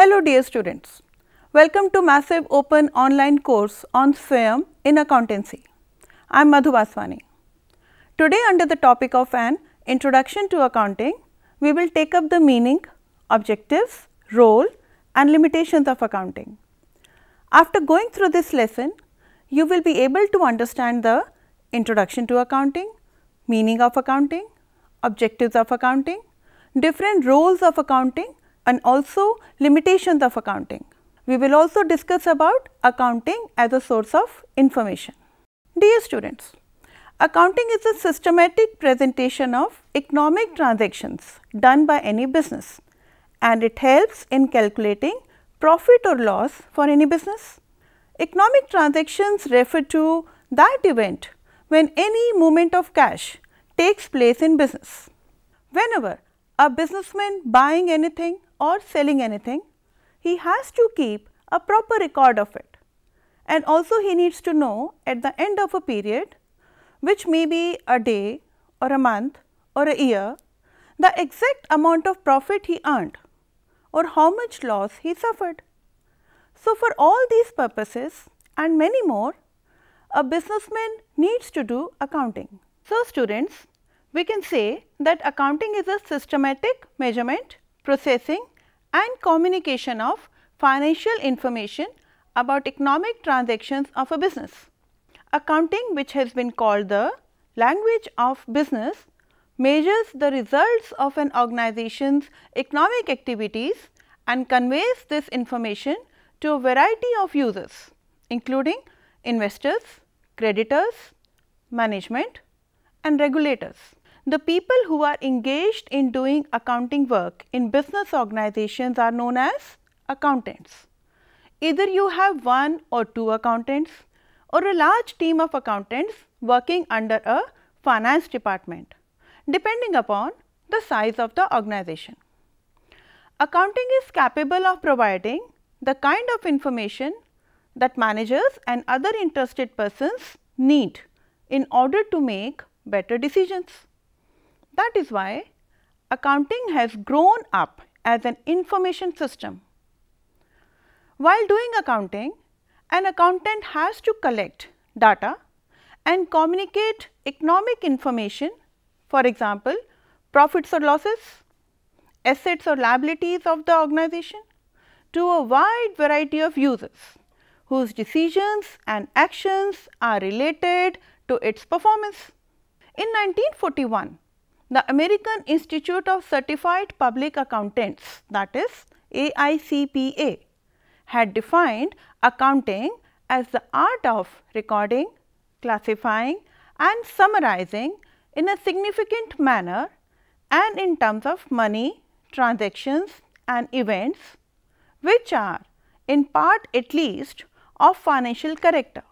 Hello dear students, welcome to massive open online course on SWAYAM in accountancy. I am Madhu Vaswani. Today under the topic of an introduction to accounting, we will take up the meaning, objectives, role and limitations of accounting. After going through this lesson, you will be able to understand the introduction to accounting, meaning of accounting, objectives of accounting, different roles of accounting and also limitations of accounting. We will also discuss about accounting as a source of information. Dear students, accounting is a systematic presentation of economic transactions done by any business and it helps in calculating profit or loss for any business. Economic transactions refer to that event when any movement of cash takes place in business. Whenever a businessman buying anything or selling anything, he has to keep a proper record of it. And also he needs to know at the end of a period, which may be a day or a month or a year, the exact amount of profit he earned or how much loss he suffered. So, for all these purposes and many more, a businessman needs to do accounting. So, students, we can say that accounting is a systematic measurement processing and communication of financial information about economic transactions of a business. Accounting which has been called the language of business measures the results of an organization's economic activities and conveys this information to a variety of users including investors, creditors, management and regulators. The people who are engaged in doing accounting work in business organizations are known as accountants. Either you have one or two accountants or a large team of accountants working under a finance department depending upon the size of the organization. Accounting is capable of providing the kind of information that managers and other interested persons need in order to make better decisions. That is why accounting has grown up as an information system. While doing accounting, an accountant has to collect data and communicate economic information, for example, profits or losses, assets or liabilities of the organization to a wide variety of users whose decisions and actions are related to its performance. In 1941, the American Institute of Certified Public Accountants that is AICPA had defined accounting as the art of recording, classifying and summarizing in a significant manner and in terms of money, transactions and events which are in part at least of financial character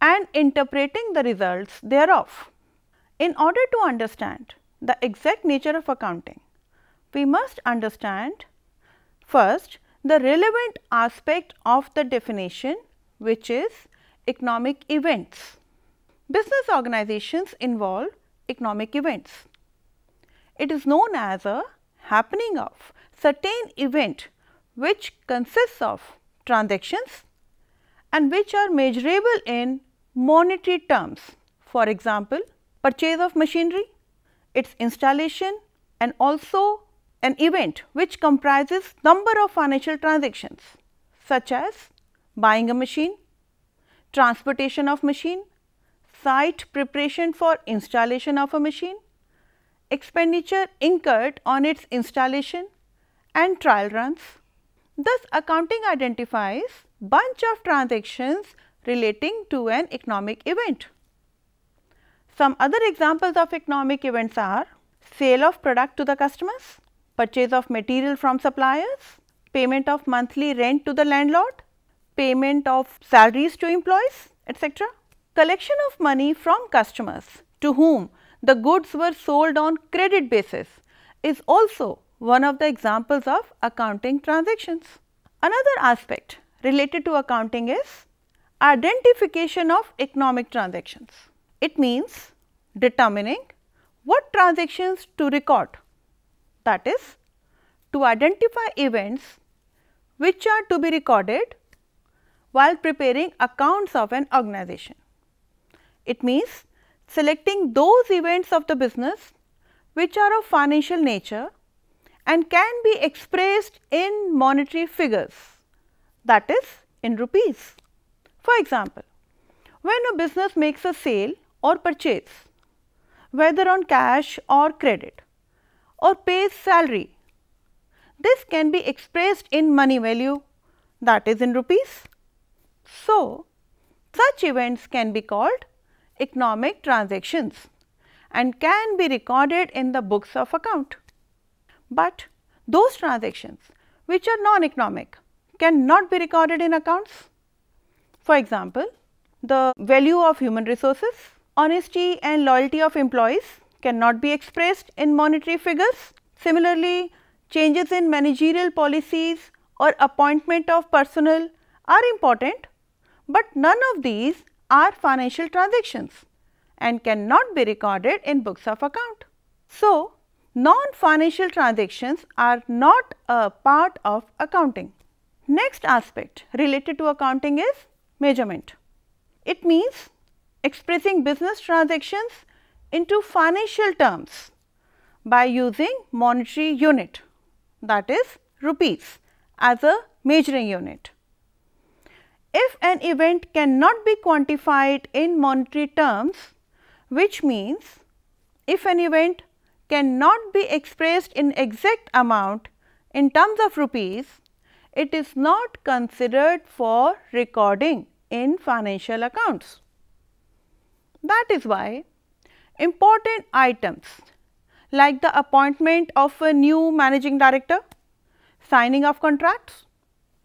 and interpreting the results thereof. In order to understand the exact nature of accounting, we must understand first the relevant aspect of the definition which is economic events. Business organizations involve economic events. It is known as a happening of certain event which consists of transactions and which are measurable in monetary terms. For example, purchase of machinery, its installation and also an event which comprises number of financial transactions such as buying a machine, transportation of machine, site preparation for installation of a machine, expenditure incurred on its installation and trial runs. Thus, accounting identifies bunch of transactions relating to an economic event. Some other examples of economic events are sale of product to the customers, purchase of material from suppliers, payment of monthly rent to the landlord, payment of salaries to employees, etc. Collection of money from customers to whom the goods were sold on credit basis is also one of the examples of accounting transactions. Another aspect related to accounting is identification of economic transactions. It means determining what transactions to record that is to identify events which are to be recorded while preparing accounts of an organization. It means selecting those events of the business which are of financial nature and can be expressed in monetary figures that is in rupees. For example, when a business makes a sale or purchase, whether on cash or credit, or pays salary. This can be expressed in money value that is in rupees. So, such events can be called economic transactions and can be recorded in the books of account. But those transactions which are non-economic cannot be recorded in accounts. For example, the value of human resources Honesty and loyalty of employees cannot be expressed in monetary figures. Similarly, changes in managerial policies or appointment of personnel are important, but none of these are financial transactions and cannot be recorded in books of account. So, non-financial transactions are not a part of accounting. Next aspect related to accounting is measurement. It means expressing business transactions into financial terms by using monetary unit that is rupees as a measuring unit. If an event cannot be quantified in monetary terms which means if an event cannot be expressed in exact amount in terms of rupees, it is not considered for recording in financial accounts. That is why important items like the appointment of a new managing director, signing of contracts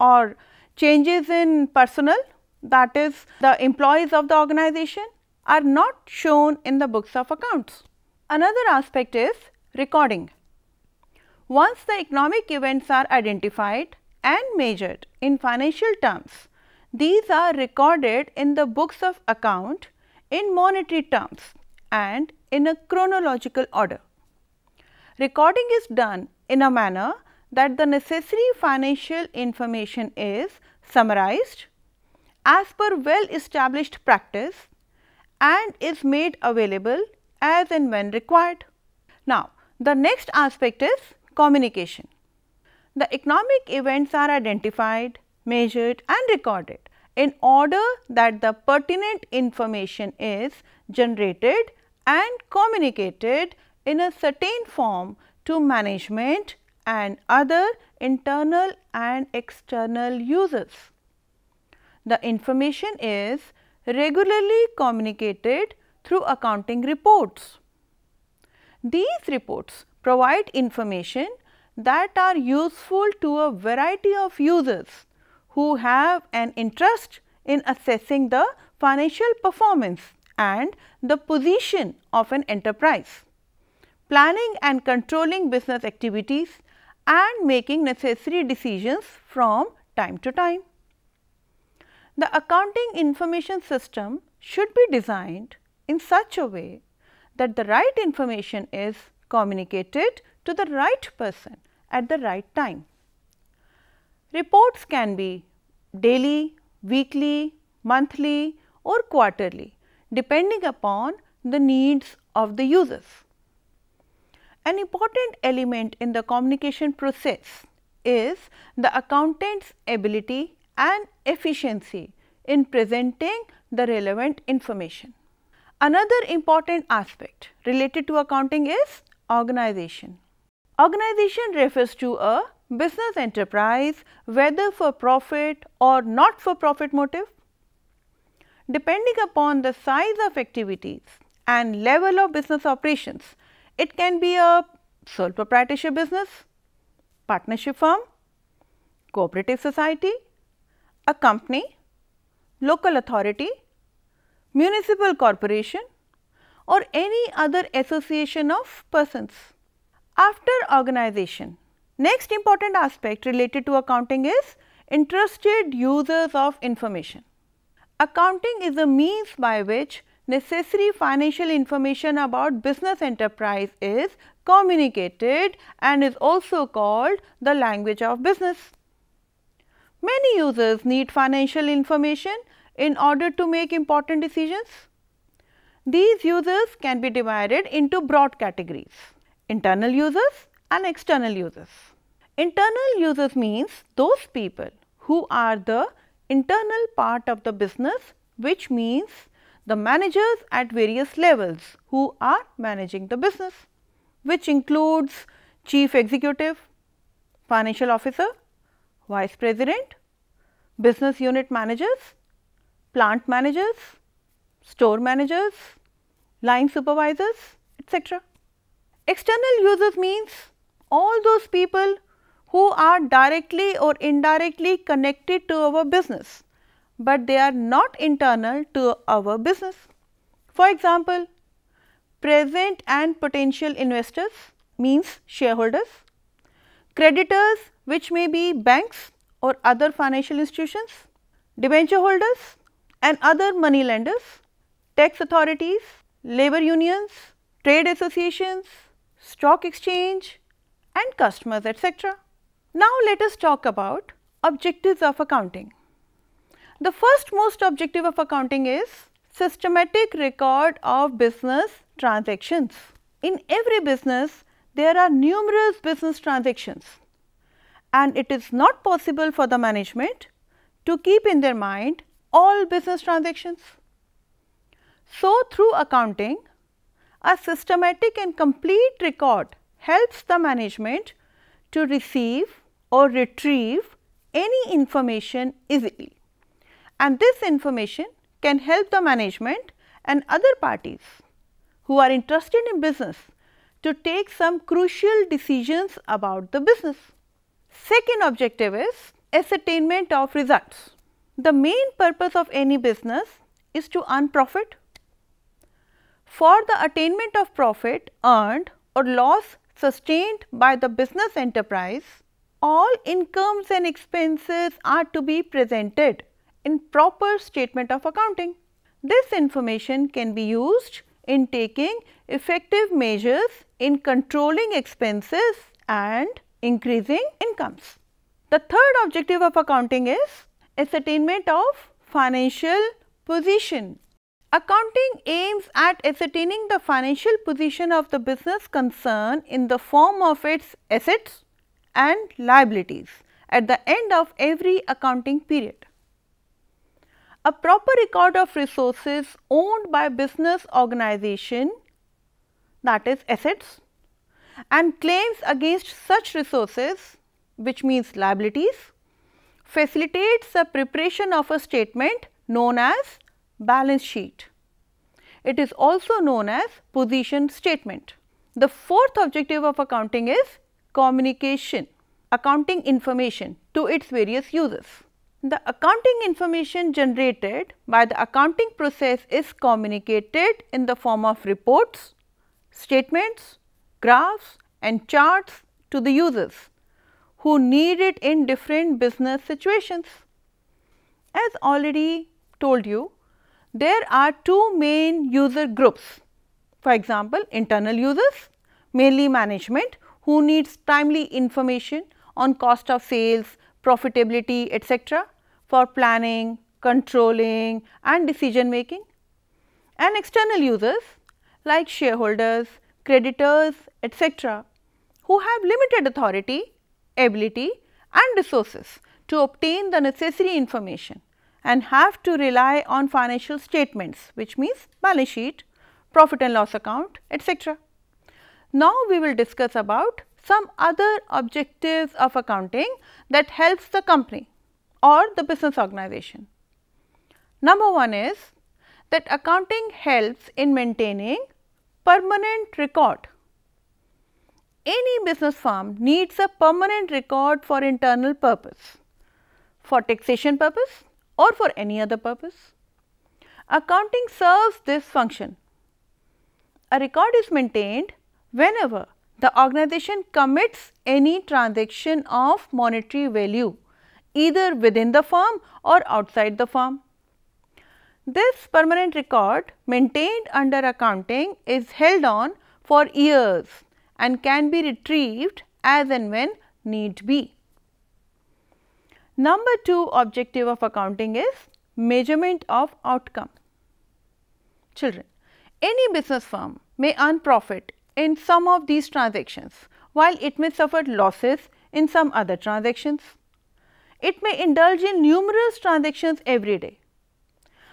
or changes in personnel that is the employees of the organization are not shown in the books of accounts. Another aspect is recording. Once the economic events are identified and measured in financial terms, these are recorded in the books of account in monetary terms and in a chronological order. Recording is done in a manner that the necessary financial information is summarized as per well established practice and is made available as and when required. Now, the next aspect is communication. The economic events are identified, measured and recorded in order that the pertinent information is generated and communicated in a certain form to management and other internal and external users. The information is regularly communicated through accounting reports. These reports provide information that are useful to a variety of users who have an interest in assessing the financial performance and the position of an enterprise, planning and controlling business activities and making necessary decisions from time to time. The accounting information system should be designed in such a way that the right information is communicated to the right person at the right time. Reports can be daily, weekly, monthly or quarterly depending upon the needs of the users. An important element in the communication process is the accountant's ability and efficiency in presenting the relevant information. Another important aspect related to accounting is organization. Organization refers to a business enterprise whether for profit or not for profit motive? Depending upon the size of activities and level of business operations, it can be a sole proprietorship business, partnership firm, cooperative society, a company, local authority, municipal corporation or any other association of persons. After organization, Next important aspect related to accounting is interested users of information. Accounting is a means by which necessary financial information about business enterprise is communicated and is also called the language of business. Many users need financial information in order to make important decisions. These users can be divided into broad categories, internal users and external users. Internal users means those people who are the internal part of the business which means the managers at various levels who are managing the business which includes chief executive, financial officer, vice president, business unit managers, plant managers, store managers, line supervisors, etc. External users means all those people who are directly or indirectly connected to our business, but they are not internal to our business. For example, present and potential investors means shareholders, creditors which may be banks or other financial institutions, debenture holders and other money lenders, tax authorities, labor unions, trade associations, stock exchange and customers etc. Now let us talk about objectives of accounting. The first most objective of accounting is systematic record of business transactions. In every business, there are numerous business transactions and it is not possible for the management to keep in their mind all business transactions. So, through accounting, a systematic and complete record helps the management to receive or retrieve any information easily. And this information can help the management and other parties who are interested in business to take some crucial decisions about the business. Second objective is ascertainment of results. The main purpose of any business is to earn profit. For the attainment of profit earned or loss sustained by the business enterprise, all incomes and expenses are to be presented in proper statement of accounting. This information can be used in taking effective measures in controlling expenses and increasing incomes. The third objective of accounting is ascertainment of financial position Accounting aims at ascertaining the financial position of the business concern in the form of its assets and liabilities at the end of every accounting period. A proper record of resources owned by business organization that is assets and claims against such resources which means liabilities facilitates the preparation of a statement known as balance sheet. It is also known as position statement. The fourth objective of accounting is communication, accounting information to its various users. The accounting information generated by the accounting process is communicated in the form of reports, statements, graphs and charts to the users who need it in different business situations. As already told you, there are two main user groups. For example, internal users, mainly management who needs timely information on cost of sales, profitability etc. for planning, controlling and decision making. And external users like shareholders, creditors etc. who have limited authority, ability and resources to obtain the necessary information and have to rely on financial statements which means balance sheet, profit and loss account etc. Now, we will discuss about some other objectives of accounting that helps the company or the business organization. Number one is that accounting helps in maintaining permanent record. Any business firm needs a permanent record for internal purpose, for taxation purpose, or for any other purpose. Accounting serves this function. A record is maintained whenever the organization commits any transaction of monetary value either within the firm or outside the firm. This permanent record maintained under accounting is held on for years and can be retrieved as and when need be. Number 2 objective of accounting is measurement of outcome. Children, any business firm may earn profit in some of these transactions while it may suffer losses in some other transactions. It may indulge in numerous transactions every day.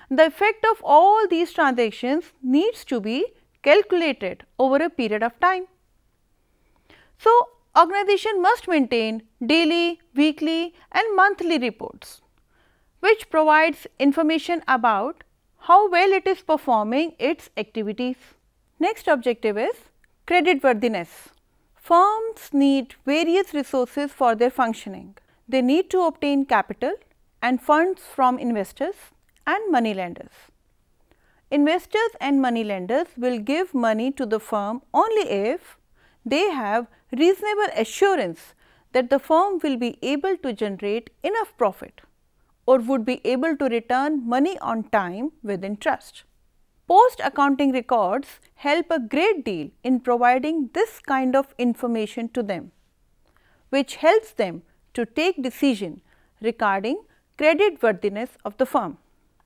The effect of all these transactions needs to be calculated over a period of time. So, organization must maintain daily, weekly and monthly reports which provides information about how well it is performing its activities. Next objective is creditworthiness. Firms need various resources for their functioning. They need to obtain capital and funds from investors and moneylenders. Investors and moneylenders will give money to the firm only if they have reasonable assurance that the firm will be able to generate enough profit or would be able to return money on time with interest. Post accounting records help a great deal in providing this kind of information to them, which helps them to take decision regarding credit worthiness of the firm.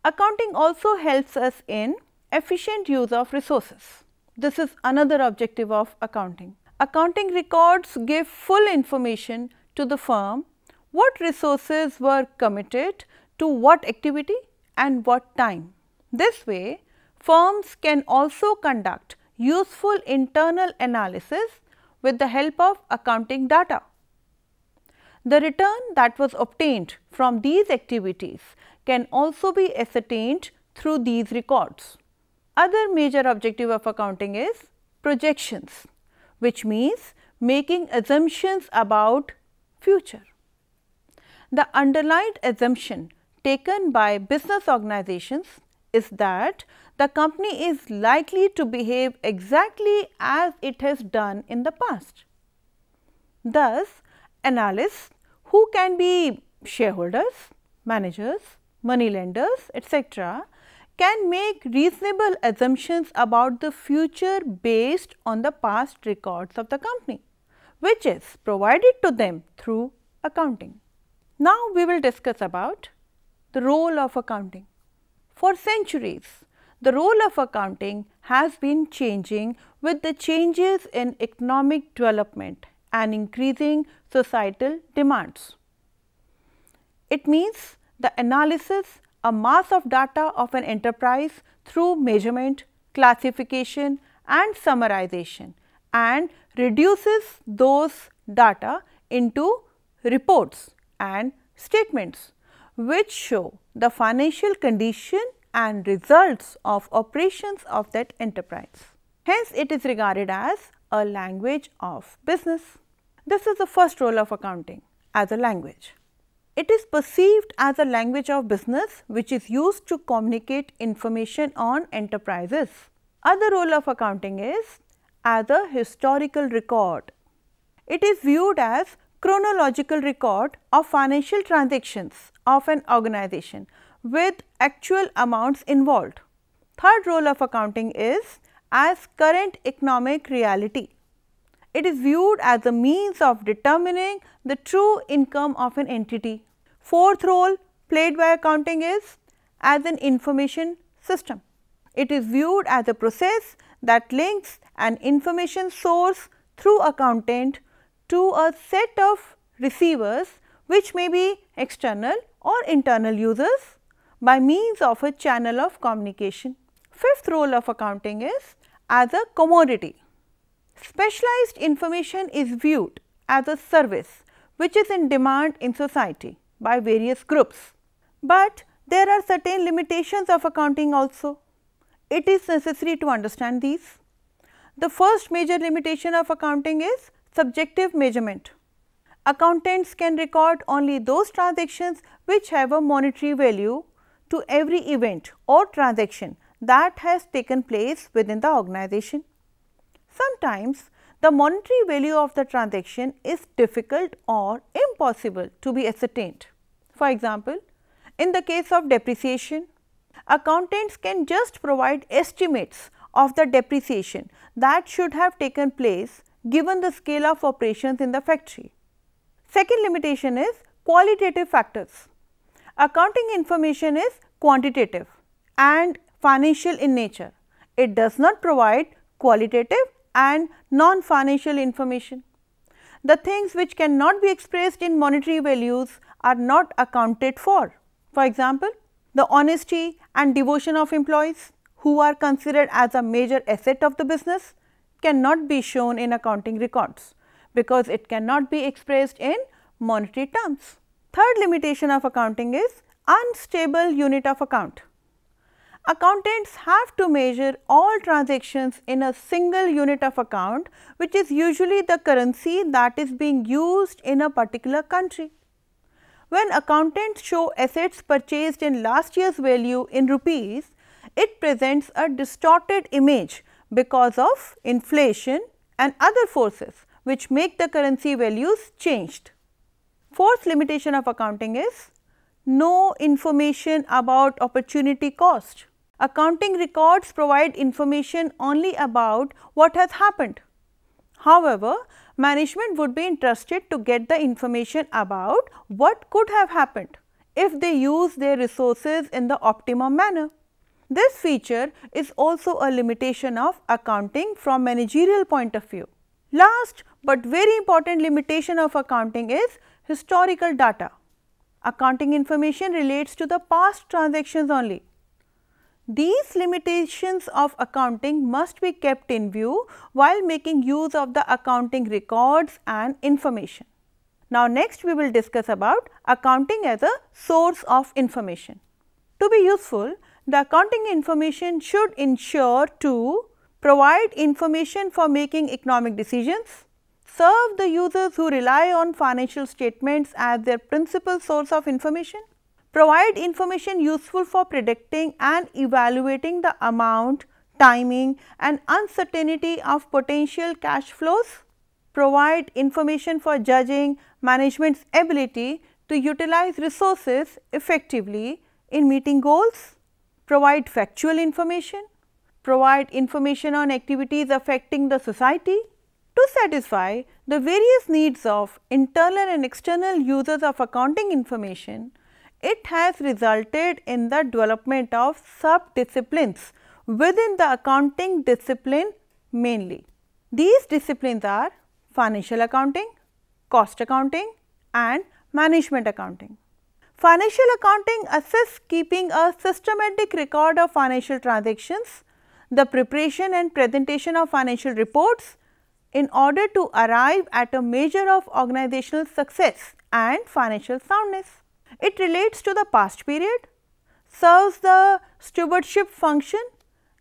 Accounting also helps us in efficient use of resources. This is another objective of accounting accounting records give full information to the firm what resources were committed to what activity and what time. This way, firms can also conduct useful internal analysis with the help of accounting data. The return that was obtained from these activities can also be ascertained through these records. Other major objective of accounting is projections which means making assumptions about future. The underlying assumption taken by business organizations is that the company is likely to behave exactly as it has done in the past. Thus, analysts who can be shareholders, managers, money lenders, etc., can make reasonable assumptions about the future based on the past records of the company, which is provided to them through accounting. Now, we will discuss about the role of accounting. For centuries, the role of accounting has been changing with the changes in economic development and increasing societal demands. It means the analysis a mass of data of an enterprise through measurement, classification and summarization and reduces those data into reports and statements which show the financial condition and results of operations of that enterprise. Hence, it is regarded as a language of business. This is the first role of accounting as a language. It is perceived as a language of business which is used to communicate information on enterprises. Other role of accounting is as a historical record. It is viewed as chronological record of financial transactions of an organization with actual amounts involved. Third role of accounting is as current economic reality. It is viewed as a means of determining the true income of an entity. Fourth role played by accounting is as an information system. It is viewed as a process that links an information source through accountant to a set of receivers which may be external or internal users by means of a channel of communication. Fifth role of accounting is as a commodity. Specialized information is viewed as a service which is in demand in society by various groups. But there are certain limitations of accounting also. It is necessary to understand these. The first major limitation of accounting is subjective measurement. Accountants can record only those transactions which have a monetary value to every event or transaction that has taken place within the organization. Sometimes the monetary value of the transaction is difficult or impossible to be ascertained. For example, in the case of depreciation, accountants can just provide estimates of the depreciation that should have taken place given the scale of operations in the factory. Second limitation is qualitative factors. Accounting information is quantitative and financial in nature. It does not provide qualitative and non-financial information. The things which cannot be expressed in monetary values are not accounted for. For example, the honesty and devotion of employees who are considered as a major asset of the business cannot be shown in accounting records because it cannot be expressed in monetary terms. Third limitation of accounting is unstable unit of account. Accountants have to measure all transactions in a single unit of account which is usually the currency that is being used in a particular country. When accountants show assets purchased in last year's value in rupees, it presents a distorted image because of inflation and other forces which make the currency values changed. Fourth limitation of accounting is no information about opportunity cost. Accounting records provide information only about what has happened. However, management would be interested to get the information about what could have happened if they use their resources in the optimum manner. This feature is also a limitation of accounting from managerial point of view. Last but very important limitation of accounting is historical data. Accounting information relates to the past transactions only. These limitations of accounting must be kept in view while making use of the accounting records and information. Now next we will discuss about accounting as a source of information. To be useful, the accounting information should ensure to provide information for making economic decisions, serve the users who rely on financial statements as their principal source of information, Provide information useful for predicting and evaluating the amount, timing and uncertainty of potential cash flows. Provide information for judging management's ability to utilize resources effectively in meeting goals. Provide factual information. Provide information on activities affecting the society. To satisfy the various needs of internal and external users of accounting information, it has resulted in the development of sub-disciplines within the accounting discipline mainly. These disciplines are financial accounting, cost accounting and management accounting. Financial accounting assists keeping a systematic record of financial transactions, the preparation and presentation of financial reports in order to arrive at a measure of organizational success and financial soundness. It relates to the past period, serves the stewardship function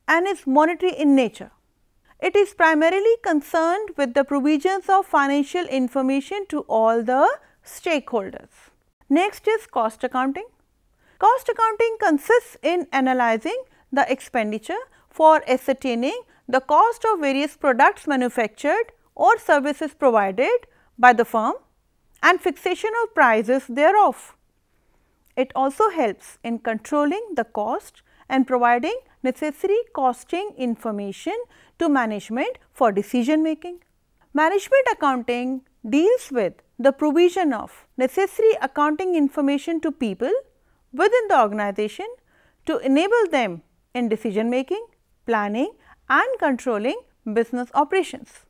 and is monetary in nature. It is primarily concerned with the provisions of financial information to all the stakeholders. Next is cost accounting. Cost accounting consists in analyzing the expenditure for ascertaining the cost of various products manufactured or services provided by the firm and fixation of prices thereof. It also helps in controlling the cost and providing necessary costing information to management for decision making. Management accounting deals with the provision of necessary accounting information to people within the organization to enable them in decision making, planning and controlling business operations.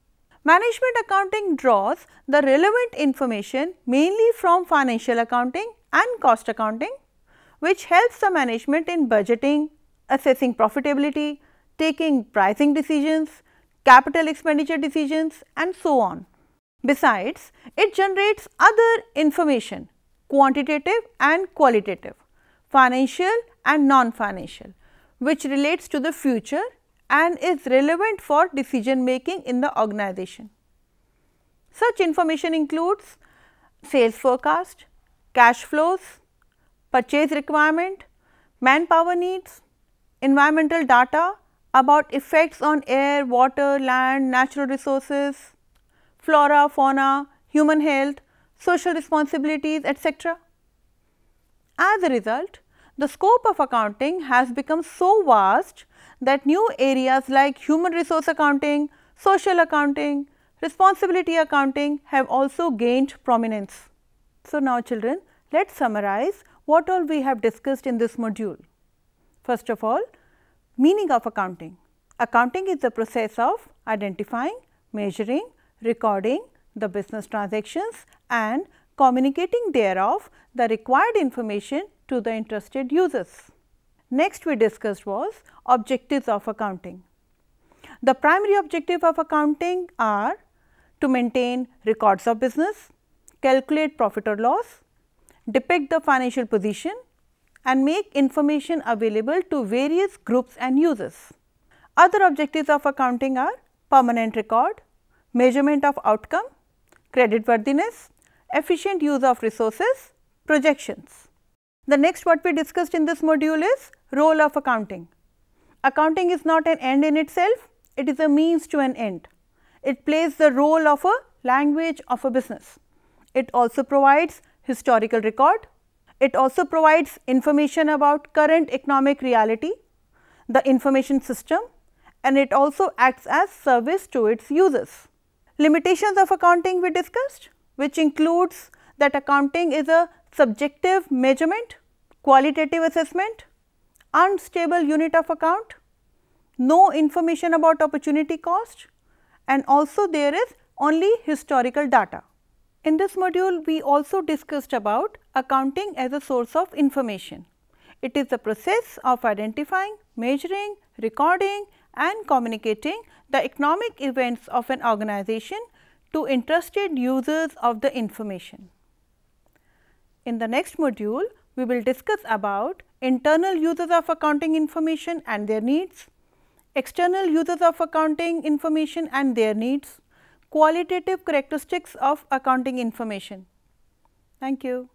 Management accounting draws the relevant information mainly from financial accounting and cost accounting which helps the management in budgeting, assessing profitability, taking pricing decisions, capital expenditure decisions and so on. Besides, it generates other information quantitative and qualitative, financial and non-financial which relates to the future and is relevant for decision making in the organization. Such information includes sales forecast, cash flows, purchase requirement, manpower needs, environmental data about effects on air, water, land, natural resources, flora, fauna, human health, social responsibilities, etc. As a result, the scope of accounting has become so vast that new areas like human resource accounting, social accounting, responsibility accounting have also gained prominence. So, now children, let us summarize what all we have discussed in this module. First of all, meaning of accounting. Accounting is the process of identifying, measuring, recording the business transactions and communicating thereof the required information to the interested users. Next we discussed was objectives of accounting. The primary objective of accounting are to maintain records of business, calculate profit or loss, depict the financial position and make information available to various groups and users. Other objectives of accounting are permanent record, measurement of outcome, credit worthiness, efficient use of resources, projections. The next what we discussed in this module is role of accounting. Accounting is not an end in itself, it is a means to an end. It plays the role of a language of a business. It also provides historical record. It also provides information about current economic reality, the information system and it also acts as service to its users. Limitations of accounting we discussed which includes that accounting is a subjective measurement, qualitative assessment, unstable unit of account, no information about opportunity cost and also there is only historical data. In this module, we also discussed about accounting as a source of information. It is the process of identifying, measuring, recording and communicating the economic events of an organization to interested users of the information. In the next module, we will discuss about internal users of accounting information and their needs, external users of accounting information and their needs, qualitative characteristics of accounting information. Thank you.